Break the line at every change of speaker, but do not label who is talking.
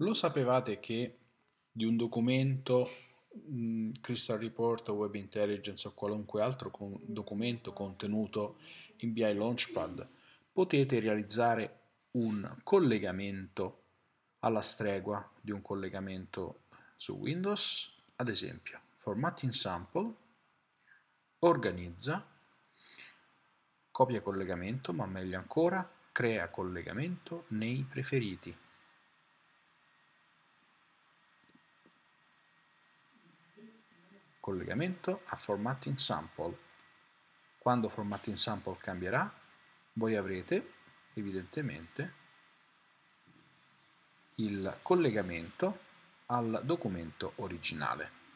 Lo sapevate che di un documento mh, Crystal Report o Web Intelligence o qualunque altro con documento contenuto in BI Launchpad potete realizzare un collegamento alla stregua di un collegamento su Windows, ad esempio formatting sample, organizza, copia collegamento, ma meglio ancora, crea collegamento nei preferiti. collegamento a formatting sample. Quando formatting sample cambierà, voi avrete evidentemente il collegamento al documento originale.